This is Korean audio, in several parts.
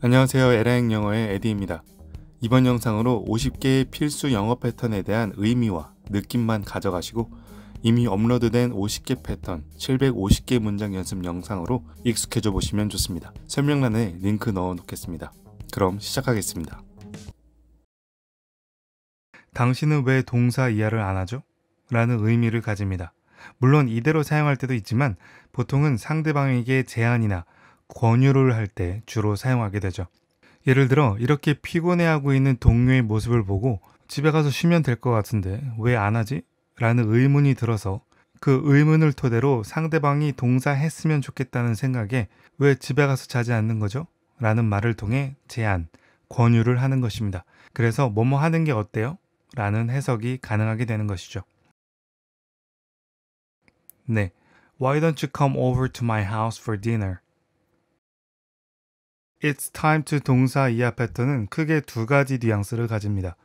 안녕하세요. 에라행 영어의 에디입니다. 이번 영상으로 50개의 필수 영어 패턴에 대한 의미와 느낌만 가져가시고 이미 업로드된 50개 패턴 750개 문장 연습 영상으로 익숙해져 보시면 좋습니다. 설명란에 링크 넣어 놓겠습니다. 그럼 시작하겠습니다. 당신은 왜 동사 이하를 안 하죠? 라는 의미를 가집니다. 물론 이대로 사용할 때도 있지만 보통은 상대방에게 제안이나 권유를 할 때 주로 사용하게 되죠. 예를 들어 이렇게 피곤해하고 있는 동료의 모습을 보고 집에 가서 쉬면 될 것 같은데 왜 안 하지? 라는 의문이 들어서 그 의문을 토대로 상대방이 동사했으면 좋겠다는 생각에 왜 집에 가서 자지 않는 거죠? 라는 말을 통해 제안, 권유를 하는 것입니다. 그래서 뭐뭐 하는 게 어때요? 라는 해석이 가능하게 되는 것이죠. 네. Why don't you come over to my house for dinner? it's time to 동사 이하 패턴은 크게 두 가지 뉘앙스를 가집니다.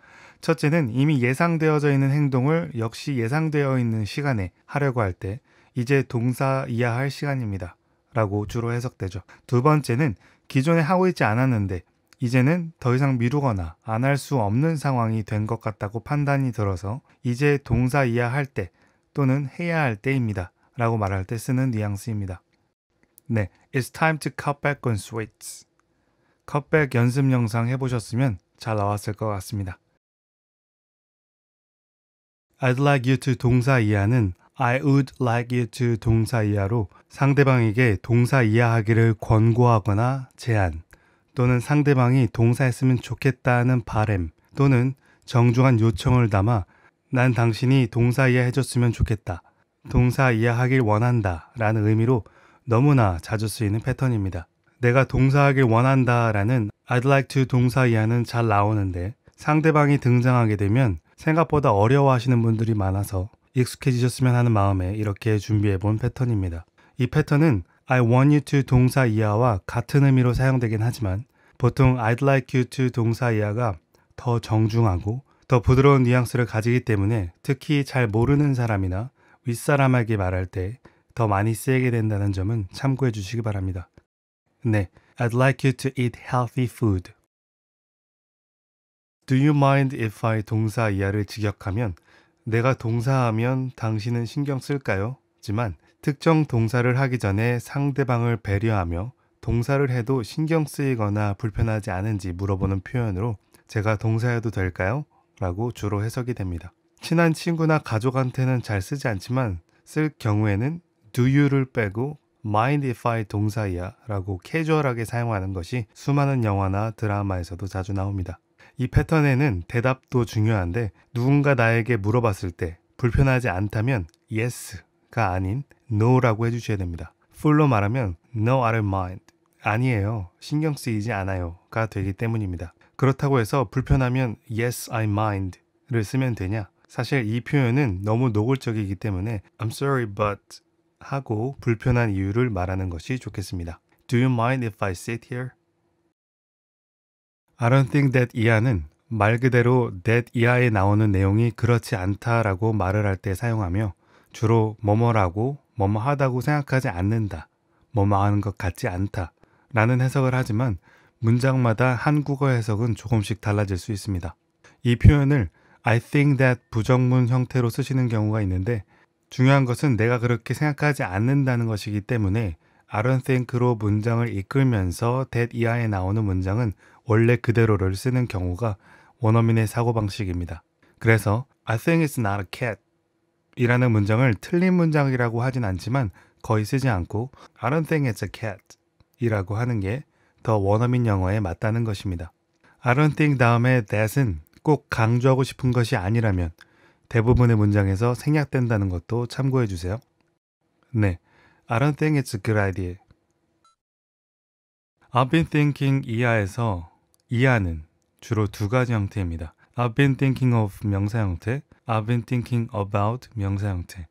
첫째는 이미 예상되어져 있는 행동을 역시 예상되어 있는 시간에 하려고 할 때 이제 동사 이하할 시간입니다. 라고 주로 해석되죠. 두 번째는 기존에 하고 있지 않았는데 이제는 더 이상 미루거나 안 할 수 없는 상황이 된 것 같다고 판단이 들어서 이제 동사 이하할 때 또는 해야 할 때입니다. 라고 말할 때 쓰는 뉘앙스입니다. 네, it's time to cut back on sweets. 컵백 연습 영상 해보셨으면 잘 나왔을 것 같습니다. I'd like you to 동사 이하는 I would like you to 동사 이하로 상대방에게 동사 이하하기를 권고하거나 제안 또는 상대방이 동사했으면 좋겠다는 바램 또는 정중한 요청을 담아 난 당신이 동사 이하 해줬으면 좋겠다 동사 이하하길 원한다 라는 의미로 너무나 자주 쓰이는 패턴입니다. 내가 동사하길 원한다라는 I'd like to 동사 이하는 잘 나오는데 상대방이 등장하게 되면 생각보다 어려워하시는 분들이 많아서 익숙해지셨으면 하는 마음에 이렇게 준비해 본 패턴입니다. 이 패턴은 I want you to 동사 이하와 같은 의미로 사용되긴 하지만 보통 I'd like you to 동사 이하가 더 정중하고 더 부드러운 뉘앙스를 가지기 때문에 특히 잘 모르는 사람이나 윗사람에게 말할 때 더 많이 쓰이게 된다는 점은 참고해 주시기 바랍니다. 네. I'd like you to eat healthy food. Do you mind if I 동사 이하를 직역하면 내가 동사하면 당신은 신경 쓸까요? 지만 특정 동사를 하기 전에 상대방을 배려하며 동사를 해도 신경 쓰이거나 불편하지 않은지 물어보는 표현으로 제가 동사해도 될까요? 라고 주로 해석이 됩니다. 친한 친구나 가족한테는 잘 쓰지 않지만 쓸 경우에는 do you를 빼고 mind if I 동사이야 라고 캐주얼하게 사용하는 것이 수많은 영화나 드라마에서도 자주 나옵니다. 이 패턴에는 대답도 중요한데 누군가 나에게 물어봤을 때 불편하지 않다면 yes가 아닌 no라고 해주셔야 됩니다. 풀로 말하면 no I don't mind. 아니에요. 신경 쓰이지 않아요. 가 되기 때문입니다. 그렇다고 해서 불편하면 yes I mind 를 쓰면 되냐? 사실 이 표현은 너무 노골적이기 때문에 I'm sorry but 하고 불편한 이유를 말하는 것이 좋겠습니다. Do you mind if I sit here? I don't think that 이하는 말 그대로 that 이하에 나오는 내용이 그렇지 않다라고 말을 할 때 사용하며 주로 뭐뭐라고 뭐뭐하다고 생각하지 않는다, 뭐뭐하는 것 같지 않다 라는 해석을 하지만 문장마다 한국어 해석은 조금씩 달라질 수 있습니다. 이 표현을 I think that 부정문 형태로 쓰시는 경우가 있는데 중요한 것은 내가 그렇게 생각하지 않는다는 것이기 때문에 아 don't 로 문장을 이끌면서 that 이하에 나오는 문장은 원래 그대로를 쓰는 경우가 원어민의 사고방식입니다. 그래서 I think it's not a cat 이라는 문장을 틀린 문장이라고 하진 않지만 거의 쓰지 않고 I don't think it's a cat 이라고 하는 게 더 원어민 영어에 맞다는 것입니다. I don't think 다음에 that은 꼭 강조하고 싶은 것이 아니라면 대부분의 문장에서 생략된다는 것도 참고해 주세요. 네, 아런 땡 it's a good idea. I've been thinking 이하에서 이하는 주로 두 가지 형태입니다. I've been thinking of 명사 형태, I've been thinking about 명사 형태.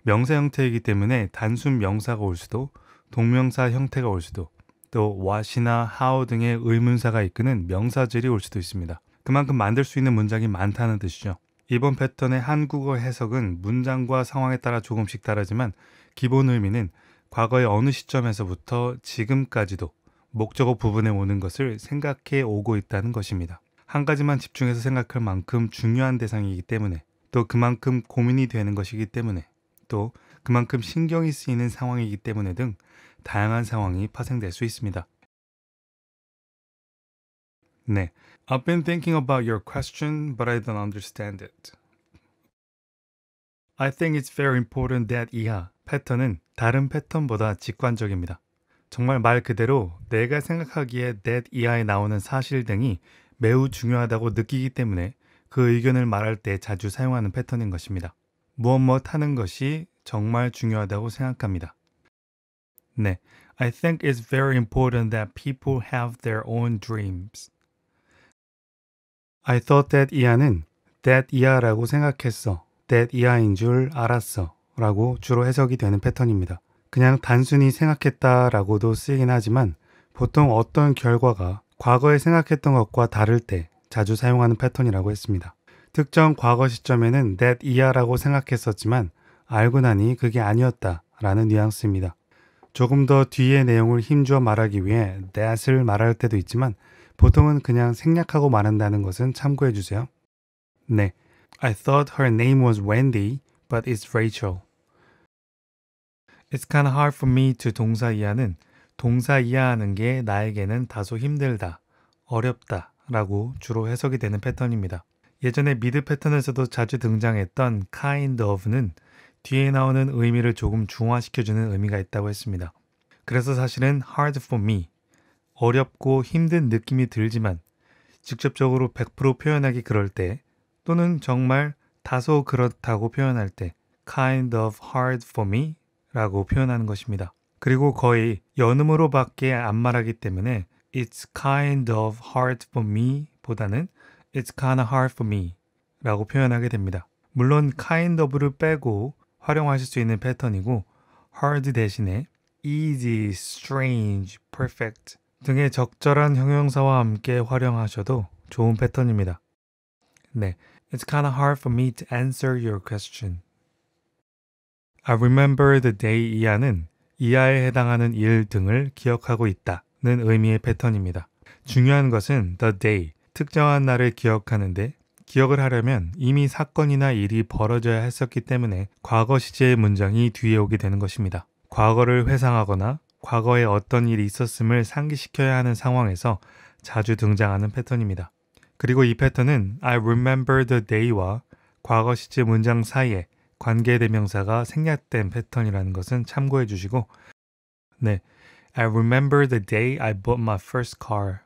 명사 형태이기 때문에 단순 명사가 올 수도, 동명사 형태가 올 수도, 또 what이나 how 등의 의문사가 이끄는 명사절이 올 수도 있습니다. 그만큼 만들 수 있는 문장이 많다는 뜻이죠. 이번 패턴의 한국어 해석은 문장과 상황에 따라 조금씩 다르지만 기본 의미는 과거의 어느 시점에서부터 지금까지도 목적어 부분에 오는 것을 생각해 오고 있다는 것입니다. 한 가지만 집중해서 생각할 만큼 중요한 대상이기 때문에 또 그만큼 고민이 되는 것이기 때문에 또 그만큼 신경이 쓰이는 상황이기 때문에 등 다양한 상황이 파생될 수 있습니다. 네. I've been thinking about your question, but I don't understand it. I think it's very important that 이하 패턴은 다른 패턴보다 직관적입니다. 정말 말 그대로 내가 생각하기에 that 이하에 나오는 사실 등이 매우 중요하다고 느끼기 때문에 그 의견을 말할 때 자주 사용하는 패턴인 것입니다. 무엇무엇 하는 것이 정말 중요하다고 생각합니다. 네, I think it's very important that people have their own dreams. I thought that 이하는 that 이하라고 생각했어. that 이하인 줄 알았어. 라고 주로 해석이 되는 패턴입니다. 그냥 단순히 생각했다 라고도 쓰이긴 하지만 보통 어떤 결과가 과거에 생각했던 것과 다를 때 자주 사용하는 패턴이라고 했습니다. 특정 과거 시점에는 that 이하라고 생각했었지만 알고 나니 그게 아니었다 라는 뉘앙스입니다. 조금 더 뒤의 내용을 힘주어 말하기 위해 that을 말할 때도 있지만 보통은 그냥 생략하고 말한다는 것은 참고해 주세요. 네. I thought her name was Wendy, but it's Rachel. It's kind of hard for me to 동사 이하는 동사 이하하는 게 나에게는 다소 힘들다, 어렵다 라고 주로 해석이 되는 패턴입니다. 예전에 미드 패턴에서도 자주 등장했던 kind of는 뒤에 나오는 의미를 조금 중화시켜주는 의미가 있다고 했습니다. 그래서 사실은 hard for me 어렵고 힘든 느낌이 들지만 직접적으로 100% 표현하기 그럴 때 또는 정말 다소 그렇다고 표현할 때 kind of hard for me 라고 표현하는 것입니다. 그리고 거의 연음으로 밖에 안 말하기 때문에 it's kind of hard for me 보다는 it's k i n d of hard for me 라고 표현하게 됩니다. 물론 kind of를 빼고 활용하실 수 있는 패턴이고 hard 대신에 easy, strange, perfect 등의 적절한 형용사와 함께 활용하셔도 좋은 패턴입니다. 네, It's kinda hard for me to answer your question. I remember the day 이하는 이하에 해당하는 일 등을 기억하고 있다는 의미의 패턴입니다. 중요한 것은 the day, 특정한 날을 기억하는데 기억을 하려면 이미 사건이나 일이 벌어져야 했었기 때문에 과거 시제의 문장이 뒤에 오게 되는 것입니다. 과거를 회상하거나 과거에 어떤 일이 있었음을 상기시켜야 하는 상황에서 자주 등장하는 패턴입니다. 그리고 이 패턴은 I remember the day와 과거 시제 문장 사이에 관계 대명사가 생략된 패턴이라는 것은 참고해 주시고 네. I remember the day I bought my first car.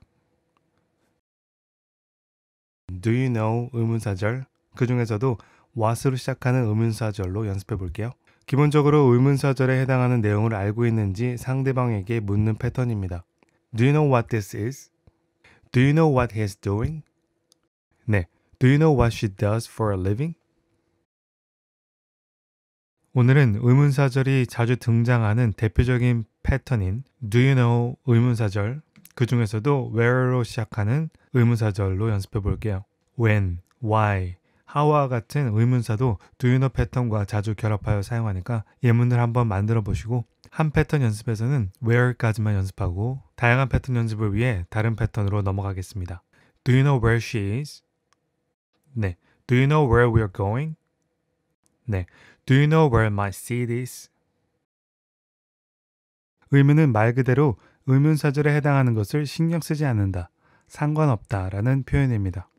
Do you know 의문사절 그 중에서도 what으로 시작하는 의문사절로 연습해 볼게요. 기본적으로 의문사절에 해당하는 내용을 알고 있는지 상대방에게 묻는 패턴입니다. Do you know what this is? Do you know what he's doing? 네, Do you know what she does for a living? 오늘은 의문사절이 자주 등장하는 대표적인 패턴인 Do you know 의문사절 그 중에서도 where로 시작하는 의문사절로 연습해 볼게요. When, why, 하와 같은 의문사도 두유너 패턴과 자주 결합하여 사용하니까 예문을 한번 만들어 보시고 한 패턴 연습에서는 where까지만 연습하고 다양한 패턴 연습을 위해 다른 패턴으로 넘어가겠습니다. Do you know where she is? 네. Do you know where we are going? 네. Do you know where my seat is? 의문은 말 그대로 의문사절에 해당하는 것을 신경 쓰지 않는다, 상관없다 라는 표현입니다.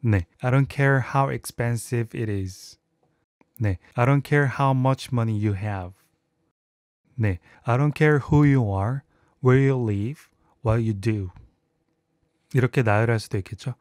네, I don't care how expensive it is. 네, I don't care how much money you have. 네, I don't care who you are, where you live, what you do. 이렇게 나열할 수도 있겠죠.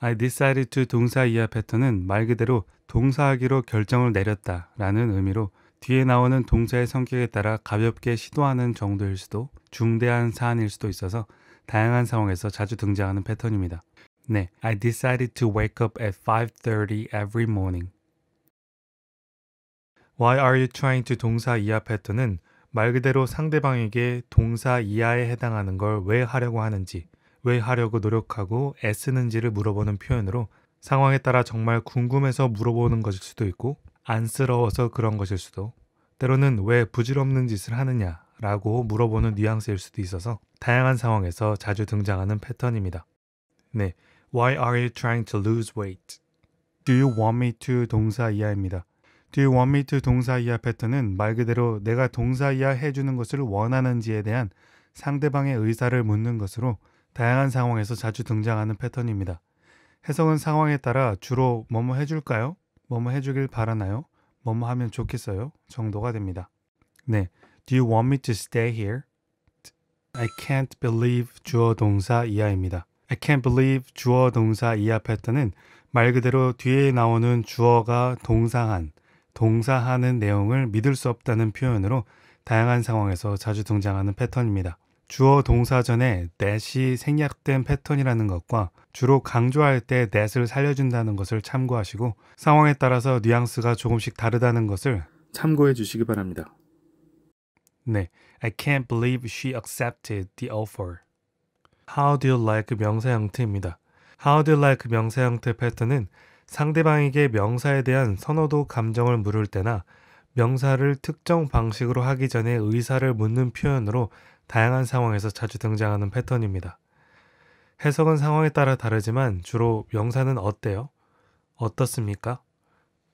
I decided to 동사 이하 패턴은 말 그대로 동사하기로 결정을 내렸다 라는 의미로 뒤에 나오는 동사의 성격에 따라 가볍게 시도하는 정도일 수도 중대한 사안일 수도 있어서 다양한 상황에서 자주 등장하는 패턴입니다. 네, I decided to wake up at 5:30 every morning. Why are you trying to 동사 이하 패턴은 말 그대로 상대방에게 동사 이하에 해당하는 걸 왜 하려고 하는지, 왜 하려고 노력하고 애쓰는지를 물어보는 표현으로 상황에 따라 정말 궁금해서 물어보는 것일 수도 있고 안쓰러워서 그런 것일 수도 때로는 왜 부질없는 짓을 하느냐 라고 물어보는 뉘앙스일 수도 있어서 다양한 상황에서 자주 등장하는 패턴입니다. 네, Why are you trying to lose weight? Do you want me to 동사 이하입니다. Do you want me to 동사 이하 패턴은 말 그대로 내가 동사 이하 해주는 것을 원하는지에 대한 상대방의 의사를 묻는 것으로 다양한 상황에서 자주 등장하는 패턴입니다. 해석은 상황에 따라 주로 뭐뭐 해줄까요? 뭐뭐 해주길 바라나요? 뭐뭐 하면 좋겠어요? 정도가 됩니다. 네. Do you want me to stay here? I can't believe 주어 동사 이하입니다. I can't believe 주어 동사 이하 패턴은 말 그대로 뒤에 나오는 주어가 동사한, 동사하는 내용을 믿을 수 없다는 표현으로 다양한 상황에서 자주 등장하는 패턴입니다. 주어 동사 전에 that이 생략된 패턴이라는 것과 주로 강조할 때 that을 살려준다는 것을 참고하시고 상황에 따라서 뉘앙스가 조금씩 다르다는 것을 참고해 주시기 바랍니다. 네, I can't believe she accepted the offer. How do you like 명사 형태입니다. How do you like 명사 형태 패턴은 상대방에게 명사에 대한 선호도 감정을 물을 때나 명사를 특정 방식으로 하기 전에 의사를 묻는 표현으로 다양한 상황에서 자주 등장하는 패턴입니다. 해석은 상황에 따라 다르지만 주로 명사는 어때요? 어떻습니까?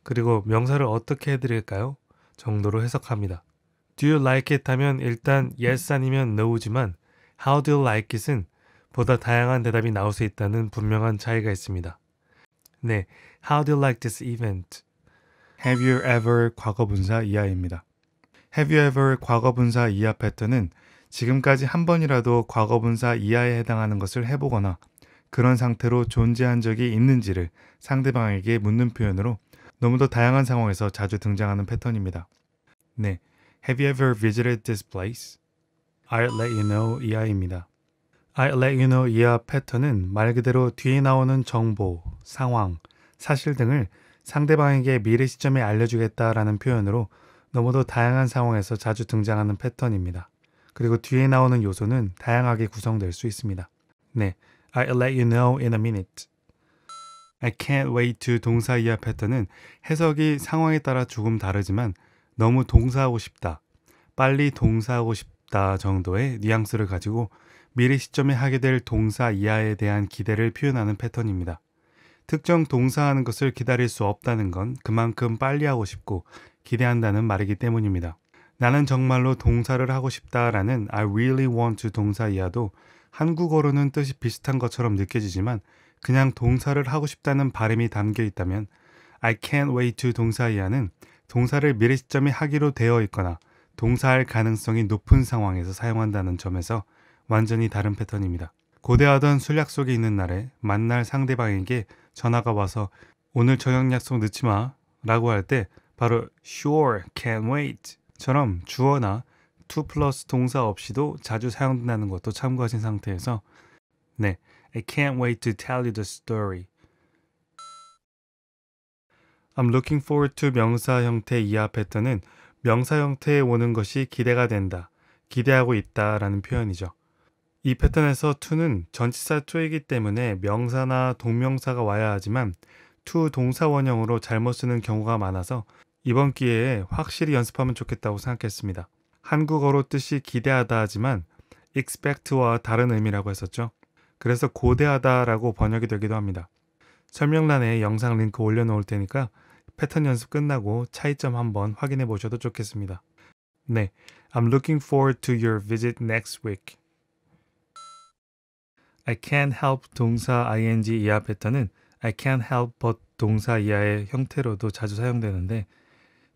그리고 명사를 어떻게 해드릴까요? 정도로 해석합니다. Do you like it 하면 일단 yes 아니면 no지만 how do you like it은 보다 다양한 대답이 나올 수 있다는 분명한 차이가 있습니다. 네, How do you like this event? Have you ever 과거분사 이하입니다. Have you ever 과거분사 이하 패턴은 지금까지 한 번이라도 과거분사 이하에 해당하는 것을 해보거나 그런 상태로 존재한 적이 있는지를 상대방에게 묻는 표현으로 너무도 다양한 상황에서 자주 등장하는 패턴입니다. 네, Have you ever visited this place? I'll let you know 이하입니다. I let you know 이하 패턴은 말 그대로 뒤에 나오는 정보, 상황, 사실 등을 상대방에게 미래 시점에 알려주겠다라는 표현으로 너무도 다양한 상황에서 자주 등장하는 패턴입니다. 그리고 뒤에 나오는 요소는 다양하게 구성될 수 있습니다. 네, I'll let you know in a minute. I can't wait to 동사 이하 패턴은 해석이 상황에 따라 조금 다르지만 너무 동사하고 싶다, 빨리 동사하고 싶다 정도의 뉘앙스를 가지고 미래 시점에 하게 될 동사 이하에 대한 기대를 표현하는 패턴입니다. 특정 동사하는 것을 기다릴 수 없다는 건 그만큼 빨리 하고 싶고 기대한다는 말이기 때문입니다. 나는 정말로 동사를 하고 싶다라는 I really want to 동사 이하도 한국어로는 뜻이 비슷한 것처럼 느껴지지만 그냥 동사를 하고 싶다는 발음이 담겨 있다면 I can't wait to 동사 이하는 동사를 미래 시점에 하기로 되어 있거나 동사할 가능성이 높은 상황에서 사용한다는 점에서 완전히 다른 패턴입니다. 고대하던 술 약속이 있는 날에 만날 상대방에게 전화가 와서 오늘 저녁 약속 늦지 마 라고 할 때 바로 sure, c a n wait 처럼 주어나 to 플러스 동사 없이도 자주 사용된다는 것도 참고하신 상태에서 네, I can't wait to tell you the story I'm looking forward to 명사 형태 이하 패턴은 명사 형태에 오는 것이 기대가 된다, 기대하고 있다 라는 표현이죠. 이 패턴에서 to는 전치사 to이기 때문에 명사나 동명사가 와야 하지만 to 동사 원형으로 잘못 쓰는 경우가 많아서 이번 기회에 확실히 연습하면 좋겠다고 생각했습니다. 한국어로 뜻이 기대하다 하지만 expect와 다른 의미라고 했었죠. 그래서 고대하다라고 번역이 되기도 합니다. 설명란에 영상 링크 올려놓을 테니까 패턴 연습 끝나고 차이점 한번 확인해 보셔도 좋겠습니다. 네, I'm looking forward to your visit next week. I can't help 동사 ing 이하 패턴은 I can't help but 동사 이하의 형태로도 자주 사용되는데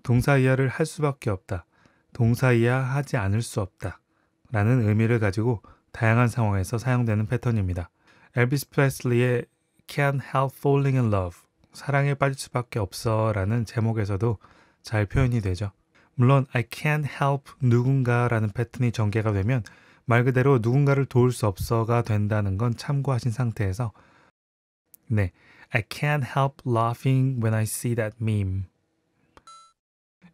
동사 이하를 할 수밖에 없다. 동사 이하 하지 않을 수 없다. 라는 의미를 가지고 다양한 상황에서 사용되는 패턴입니다. 엘비스 프레슬리의 Can't Help Falling in Love 사랑에 빠질 수밖에 없어 라는 제목에서도 잘 표현이 되죠. 물론 I can't help 누군가 라는 패턴이 전개가 되면 말 그대로 누군가를 도울 수 없어가 된다는 건 참고하신 상태에서 네, I can't help laughing when I see that meme.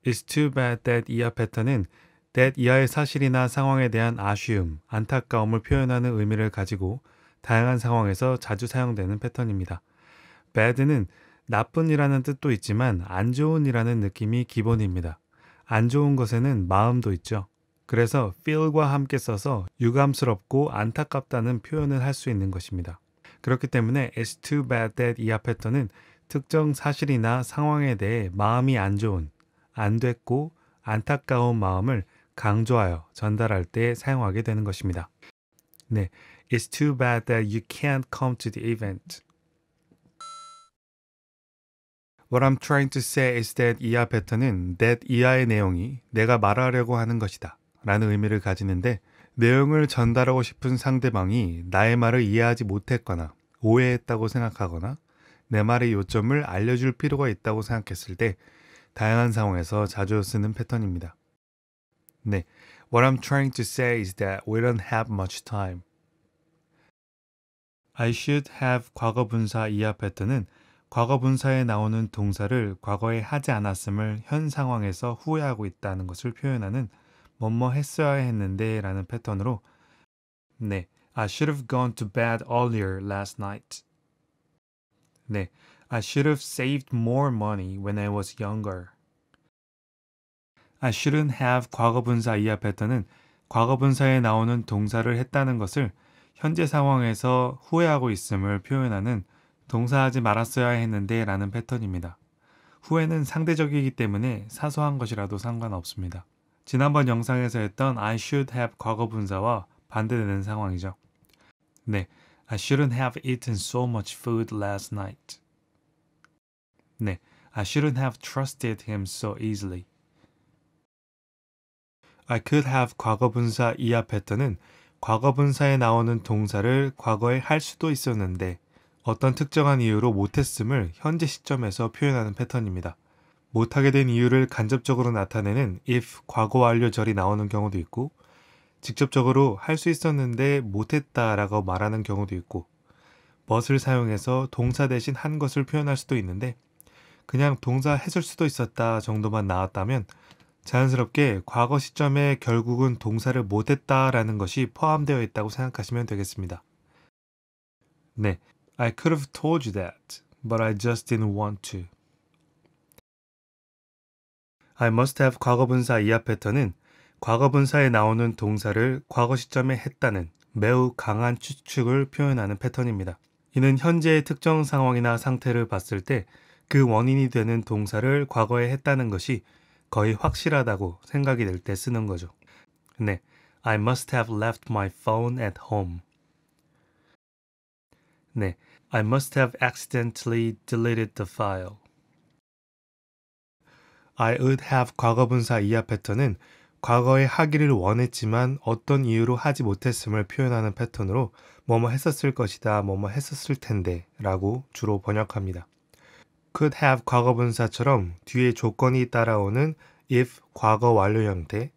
It's too bad that 이하 패턴은 that 이하의 사실이나 상황에 대한 아쉬움, 안타까움을 표현하는 의미를 가지고 다양한 상황에서 자주 사용되는 패턴입니다. bad는 나쁜이라는 뜻도 있지만 안 좋은이라는 느낌이 기본입니다. 안 좋은 것에는 마음도 있죠. 그래서 feel과 함께 써서 유감스럽고 안타깝다는 표현을 할 수 있는 것입니다. 그렇기 때문에 it's too bad that 이 앞에터는 특정 사실이나 상황에 대해 마음이 안 좋은, 안 됐고 안타까운 마음을 강조하여 전달할 때 사용하게 되는 것입니다. 네, it's too bad that you can't come to the event. What I'm trying to say is that 이하 패턴은 that 이하의 내용이 내가 말하려고 하는 것이다. 라는 의미를 가지는데 내용을 전달하고 싶은 상대방이 나의 말을 이해하지 못했거나 오해했다고 생각하거나 내 말의 요점을 알려줄 필요가 있다고 생각했을 때 다양한 상황에서 자주 쓰는 패턴입니다. 네, What I'm trying to say is that we don't have much time. I should have 과거 분사 이하 패턴은 과거 분사에 나오는 동사를 과거에 하지 않았음을 현 상황에서 후회하고 있다는 것을 표현하는 뭐뭐 했어야 했는데 라는 패턴으로 네, I should have gone to bed earlier last night. 네, I should have saved more money when I was younger. I shouldn't have 과거분사 이하 패턴은 과거분사에 나오는 동사를 했다는 것을 현재 상황에서 후회하고 있음을 표현하는 동사하지 말았어야 했는데 라는 패턴입니다. 후회는 상대적이기 때문에 사소한 것이라도 상관없습니다. 지난번 영상에서 했던 I should have 과거 분사와 반대되는 상황이죠. 네, I shouldn't have eaten so much food last night. 네, I shouldn't have trusted him so easily. I could have 과거분사 이하 패턴은 과거분사에 나오는 동사를 과거에 할 수도 있었는데 어떤 특정한 이유로 못했음을 현재 시점에서 표현하는 패턴입니다. 못하게 된 이유를 간접적으로 나타내는 if 과거 완료절이 나오는 경우도 있고 직접적으로 할 수 있었는데 못했다라고 말하는 경우도 있고 but을 사용해서 동사 대신 한 것을 표현할 수도 있는데 그냥 동사 했을 수도 있었다 정도만 나왔다면 자연스럽게 과거 시점에 결국은 동사를 못했다라는 것이 포함되어 있다고 생각하시면 되겠습니다. 네, I could have told you that, but I just didn't want to. I must have 과거분사 이하 패턴은 과거분사에 나오는 동사를 과거 시점에 했다는 매우 강한 추측을 표현하는 패턴입니다. 이는 현재의 특정 상황이나 상태를 봤을 때 그 원인이 되는 동사를 과거에 했다는 것이 거의 확실하다고 생각이 될 때 쓰는 거죠. 네, I must have left my phone at home. 네, I must have accidentally deleted the file. I would have 과거분사 이하 패턴은 과거에 하기를 원했지만 어떤 이유로 하지 못했음을 표현하는 패턴으로 뭐뭐 했었을 것이다, 뭐뭐 했었을 텐데 라고 주로 번역합니다. could have 과거분사처럼 뒤에 조건이 따라오는 if 과거 완료 형태,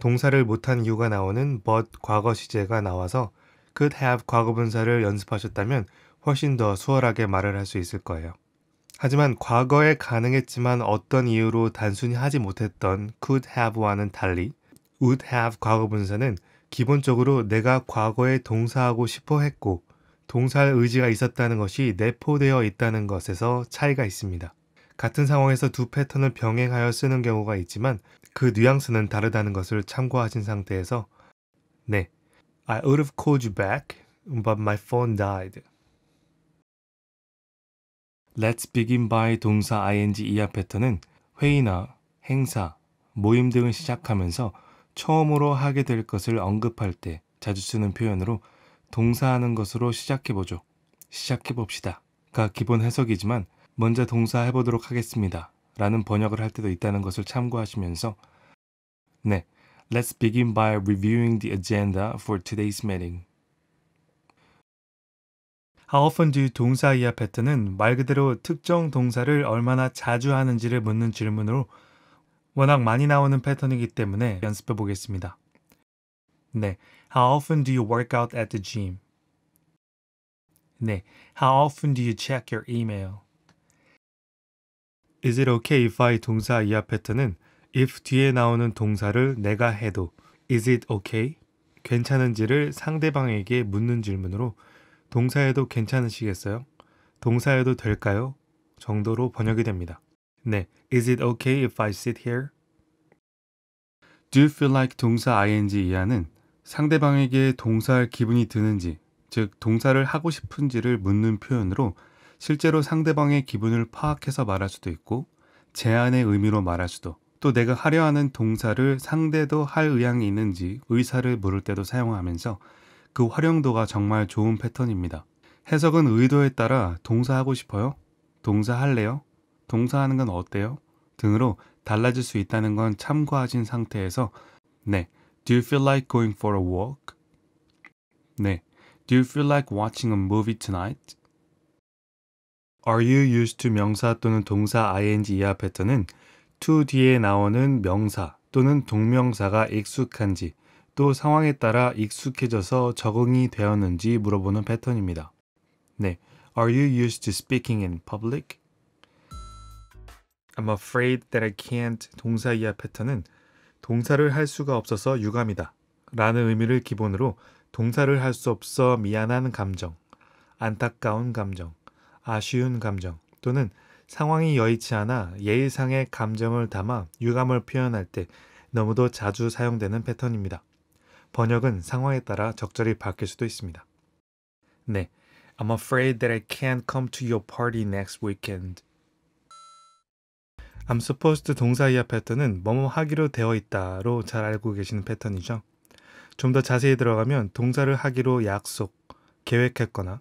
동사를 못한 이유가 나오는 but 과거 시제가 나와서 could have 과거분사를 연습하셨다면 훨씬 더 수월하게 말을 할 수 있을 거예요. 하지만 과거에 가능했지만 어떤 이유로 단순히 하지 못했던 could have와는 달리 would have 과거 분사는 기본적으로 내가 과거에 동사하고 싶어 했고 동사할 의지가 있었다는 것이 내포되어 있다는 것에서 차이가 있습니다. 같은 상황에서 두 패턴을 병행하여 쓰는 경우가 있지만 그 뉘앙스는 다르다는 것을 참고하신 상태에서 네, I would have called you back, but my phone died. let's begin by 동사 ing 이하 패턴은 회의나 행사, 모임 등을 시작하면서 처음으로 하게 될 것을 언급할 때 자주 쓰는 표현으로 동사하는 것으로 시작해보죠. 시작해봅시다. 가 기본 해석이지만 먼저 동사 해보도록 하겠습니다. 라는 번역을 할 때도 있다는 것을 참고하시면서 네, let's begin by reviewing the agenda for today's meeting. 하오픈 뒤 동사 이하 패턴은 말 그대로 특정 동사를 얼마나 자주 하는지를 묻는 질문으로 워낙 많이 나오는 패턴이기 때문에 연습해 보겠습니다. 네, How often do you work out at the gym? 네, How often do you check your email? Is it okay if I 동사 이하 패턴은 if 뒤에 나오는 동사를 내가 해도 is it okay? 괜찮은지를 상대방에게 묻는 질문으로 동사에도 괜찮으시겠어요? 동사에도 될까요? 정도로 번역이 됩니다. 네, is it okay if I sit here? Do you feel like 동사 ing 이하는 상대방에게 동사할 기분이 드는지, 즉 동사를 하고 싶은지를 묻는 표현으로 실제로 상대방의 기분을 파악해서 말할 수도 있고 제안의 의미로 말할 수도 또 내가 하려 하는 동사를 상대도 할 의향이 있는지 의사를 물을 때도 사용하면서 그 활용도가 정말 좋은 패턴입니다. 해석은 의도에 따라 동사하고 싶어요? 동사할래요? 동사하는 건 어때요? 등으로 달라질 수 있다는 건 참고하신 상태에서 네, Do you feel like going for a walk? 네, Do you feel like watching a movie tonight? Are you used to 명사 또는 동사 ing 이하 패턴은 to 뒤에 나오는 명사 또는 동명사가 익숙한지 또 상황에 따라 익숙해져서 적응이 되었는지 물어보는 패턴입니다. 네, Are you used to speaking in public? I'm afraid that I can't 동사 이하 패턴은 동사를 할 수가 없어서 유감이다 라는 의미를 기본으로 동사를 할 수 없어 미안한 감정, 안타까운 감정, 아쉬운 감정 또는 상황이 여의치 않아 예의상의 감정을 담아 유감을 표현할 때 너무도 자주 사용되는 패턴입니다. 번역은 상황에 따라 적절히 바뀔 수도 있습니다. 네, I'm afraid that I can't come to your party next weekend. I'm supposed 동사 이하 패턴은 뭐뭐 하기로 되어 있다로 잘 알고 계시는 패턴이죠. 좀 더 자세히 들어가면 동사를 하기로 약속, 계획했거나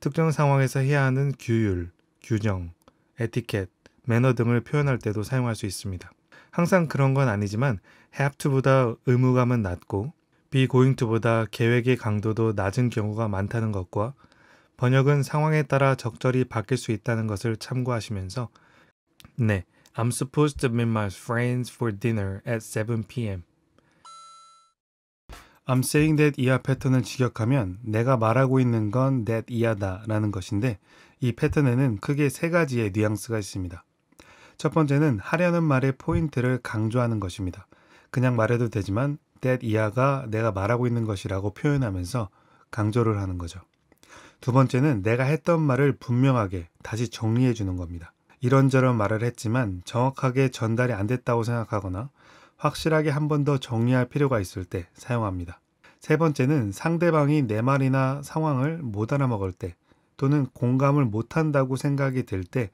특정 상황에서 해야 하는 규율, 규정, 에티켓, 매너 등을 표현할 때도 사용할 수 있습니다. 항상 그런 건 아니지만 have to보다 의무감은 낮고 비고잉투보다 계획의 강도도 낮은 경우가 많다는 것과 번역은 상황에 따라 적절히 바뀔 수 있다는 것을 참고하시면서 네, I'm supposed to meet my friends for dinner at 7 p.m. I'm saying that 이하 패턴을 직역하면 내가 말하고 있는 건 that 이하다라는 것인데 이 패턴에는 크게 세 가지의 뉘앙스가 있습니다. 첫 번째는 하려는 말의 포인트를 강조하는 것입니다. 그냥 말해도 되지만 that 이하가 내가 말하고 있는 것이라고 표현하면서 강조를 하는 거죠. 두 번째는 내가 했던 말을 분명하게 다시 정리해 주는 겁니다. 이런저런 말을 했지만 정확하게 전달이 안 됐다고 생각하거나 확실하게 한 번 더 정리할 필요가 있을 때 사용합니다. 세 번째는 상대방이 내 말이나 상황을 못 알아먹을 때 또는 공감을 못한다고 생각이 들 때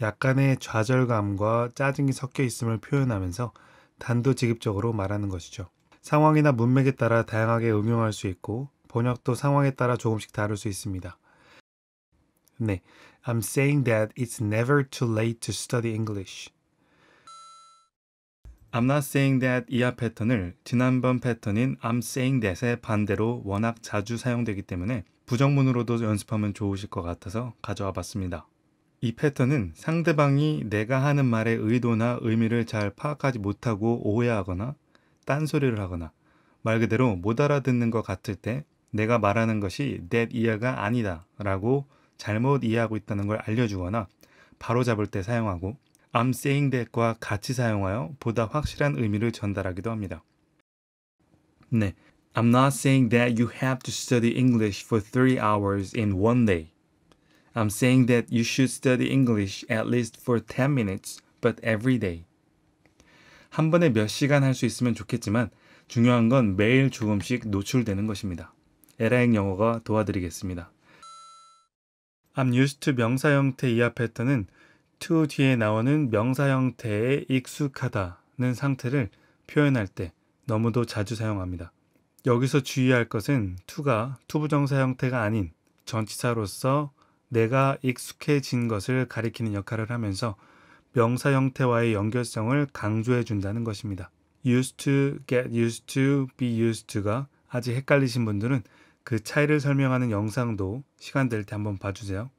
약간의 좌절감과 짜증이 섞여 있음을 표현하면서 단도직입적으로 말하는 것이죠. 상황이나 문맥에 따라 다양하게 응용할 수 있고 번역도 상황에 따라 조금씩 다를 수 있습니다. 네, I'm saying that it's never too late to study English. I'm not saying that 이하 패턴을 지난번 패턴인 I'm saying that의 반대로 워낙 자주 사용되기 때문에 부정문으로도 연습하면 좋으실 것 같아서 가져와 봤습니다. 이 패턴은 상대방이 내가 하는 말의 의도나 의미를 잘 파악하지 못하고 오해하거나 딴소리를 하거나 말 그대로 못 알아듣는 것 같을 때 내가 말하는 것이 내 이해가 아니다 라고 잘못 이해하고 있다는 걸 알려주거나 바로잡을 때 사용하고 I'm saying that과 같이 사용하여 보다 확실한 의미를 전달하기도 합니다. 네, I'm not saying that you have to study English for three hours in one day. I'm saying that you should study English at least for 10 minutes, but every day. 한 번에 몇 시간 할 수 있으면 좋겠지만 중요한 건 매일 조금씩 노출되는 것입니다. 에라잉 영어가 도와드리겠습니다. 앞 used to 명사 형태 이하 패턴은 to 뒤에 나오는 명사 형태에 익숙하다는 상태를 표현할 때 너무도 자주 사용합니다. 여기서 주의할 것은 to가 투부정사 형태가 아닌 전치사로서 내가 익숙해진 것을 가리키는 역할을 하면서 명사 형태와의 연결성을 강조해 준다는 것입니다. used to, get used to, be used to가 아직 헷갈리신 분들은 그 차이를 설명하는 영상도 시간 될 때 한번 봐주세요.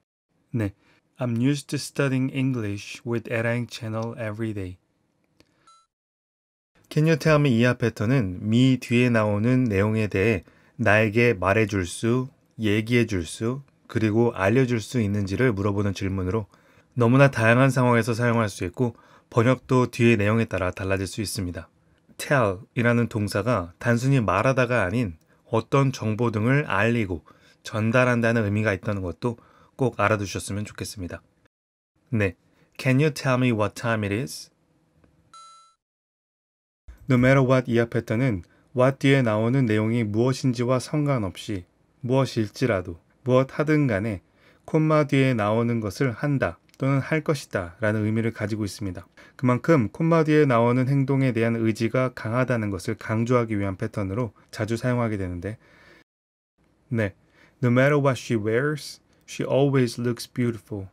네, I'm used to studying English with Erang Channel every day. Can you tell me 이하 패턴은 me 뒤에 나오는 내용에 대해 나에게 말해줄 수, 얘기해줄 수, 그리고 알려줄 수 있는지를 물어보는 질문으로 너무나 다양한 상황에서 사용할 수 있고 번역도 뒤의 내용에 따라 달라질 수 있습니다. tell이라는 동사가 단순히 말하다가 아닌 어떤 정보 등을 알리고 전달한다는 의미가 있다는 것도 꼭 알아두셨으면 좋겠습니다. 네, Can you tell me what time it is? No matter what 이 앞에 떠는 what 뒤에 나오는 내용이 무엇인지와 상관없이 무엇일지라도 무엇 하든 간에 콤마 뒤에 나오는 것을 한다 또는 할 것이다 라는 의미를 가지고 있습니다. 그만큼 콤마 뒤에 나오는 행동에 대한 의지가 강하다는 것을 강조하기 위한 패턴으로 자주 사용하게 되는데 네. No matter what she wears, she always looks beautiful.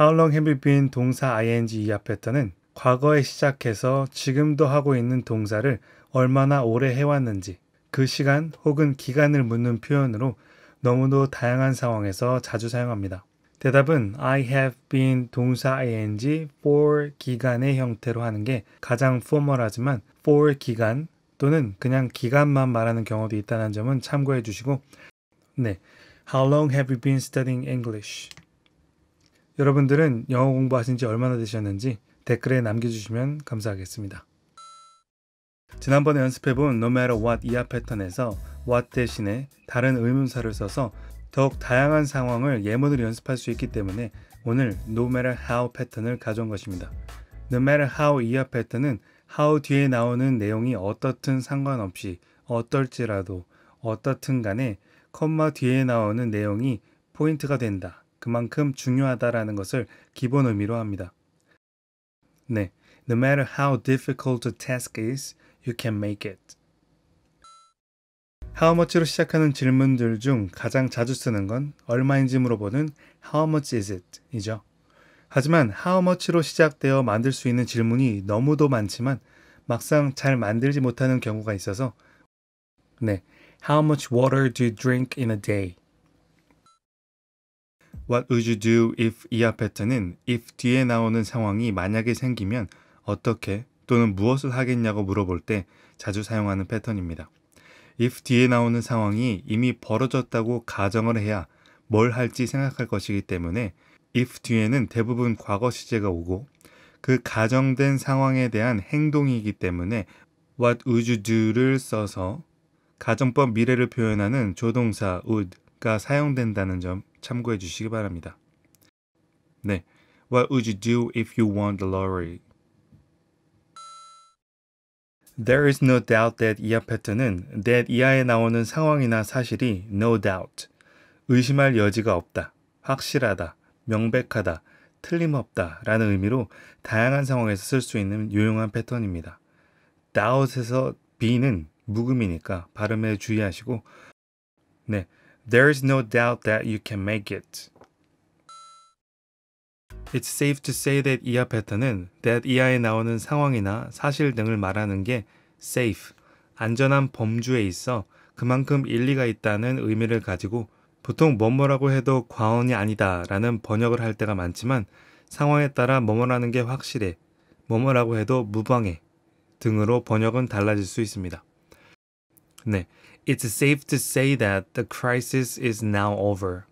How long have you been 동사 ing 이하 패턴은 과거에 시작해서 지금도 하고 있는 동사를 얼마나 오래 해왔는지 그 시간 혹은 기간을 묻는 표현으로 너무도 다양한 상황에서 자주 사용합니다. 대답은 I have been 동사 ing for 기간의 형태로 하는 게 가장 포멀하지만 for 기간 또는 그냥 기간만 말하는 경우도 있다는 점은 참고해 주시고 네. How long have you been studying English? 여러분들은 영어 공부하신 지 얼마나 되셨는지 댓글에 남겨주시면 감사하겠습니다. 지난번에 연습해본 No Matter What 이하 패턴에서 what 대신에 다른 의문사를 써서 더욱 다양한 상황을 예문을 연습할 수 있기 때문에 오늘 no matter how 패턴을 가져온 것입니다. no matter how 이하 패턴은 how 뒤에 나오는 내용이 어떻든 상관없이 어떨지라도 어떻든 간에 컴마 뒤에 나오는 내용이 포인트가 된다. 그만큼 중요하다라는 것을 기본 의미로 합니다. 네, no matter how difficult the task is, you can make it. How much로 시작하는 질문들 중 가장 자주 쓰는 건 얼마인지 물어보는 How much is it? 이죠. 하지만 How much로 시작되어 만들 수 있는 질문이 너무도 많지만 막상 잘 만들지 못하는 경우가 있어서 네, How much water do you drink in a day? What would you do if 이하 패턴은 if 뒤에 나오는 상황이 만약에 생기면 어떻게 또는 무엇을 하겠냐고 물어볼 때 자주 사용하는 패턴입니다. if 뒤에 나오는 상황이 이미 벌어졌다고 가정을 해야 뭘 할지 생각할 것이기 때문에 if 뒤에는 대부분 과거 시제가 오고 그 가정된 상황에 대한 행동이기 때문에 what would you do를 써서 가정법 미래를 표현하는 조동사 would가 사용된다는 점 참고해 주시기 바랍니다. 네. What would you do if you won the lottery? There is no doubt that 이하 패턴은 that 이하에 나오는 상황이나 사실이 no doubt, 의심할 여지가 없다, 확실하다, 명백하다, 틀림없다 라는 의미로 다양한 상황에서 쓸 수 있는 유용한 패턴입니다. doubt에서 be는 묵음이니까 발음에 주의하시고 네, There is no doubt that you can make it. It's safe to say that 이하 패턴은 that 이하에 나오는 상황이나 사실 등을 말하는 게 safe, 안전한 범주에 있어 그만큼 일리가 있다는 의미를 가지고 보통 뭐뭐라고 해도 과언이 아니다 라는 번역을 할 때가 많지만 상황에 따라 뭐뭐라는 게 확실해, 뭐뭐라고 해도 무방해 등으로 번역은 달라질 수 있습니다. 네, It's safe to say that the crisis is now over.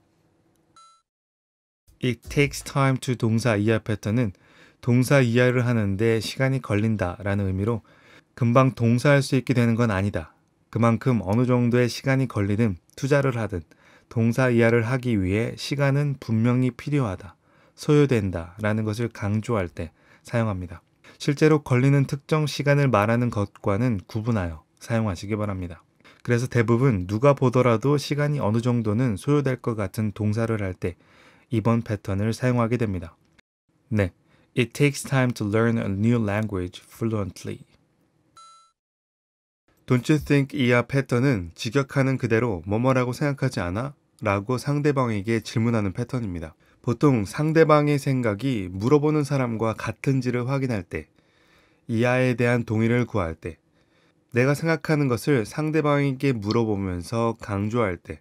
it takes time to 동사 이하 패턴은 동사 이하를 하는데 시간이 걸린다 라는 의미로 금방 동사할 수 있게 되는 건 아니다. 그만큼 어느 정도의 시간이 걸리든 투자를 하든 동사 이하를 하기 위해 시간은 분명히 필요하다, 소요된다 라는 것을 강조할 때 사용합니다. 실제로 걸리는 특정 시간을 말하는 것과는 구분하여 사용하시기 바랍니다. 그래서 대부분 누가 보더라도 시간이 어느 정도는 소요될 것 같은 동사를 할때 이번 패턴을 사용하게 됩니다. 네, It takes time to learn a new language fluently. Don't you think 이하 패턴은 직역하는 그대로 뭐뭐라고 생각하지 않아? 라고 상대방에게 질문하는 패턴입니다. 보통 상대방의 생각이 물어보는 사람과 같은지를 확인할 때, 이하에 대한 동의를 구할 때, 내가 생각하는 것을 상대방에게 물어보면서 강조할 때,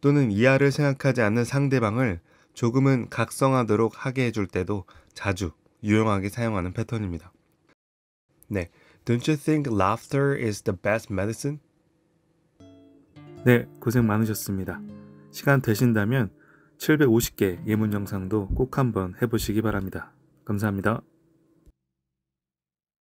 또는 이하를 생각하지 않는 상대방을 조금은 각성하도록 하게 해줄 때도 자주 유용하게 사용하는 패턴입니다. 네, Don't you think laughter is the best medicine? 네, 고생 많으셨습니다. 시간 되신다면 750개 예문 영상도 꼭 한번 해보시기 바랍니다. 감사합니다.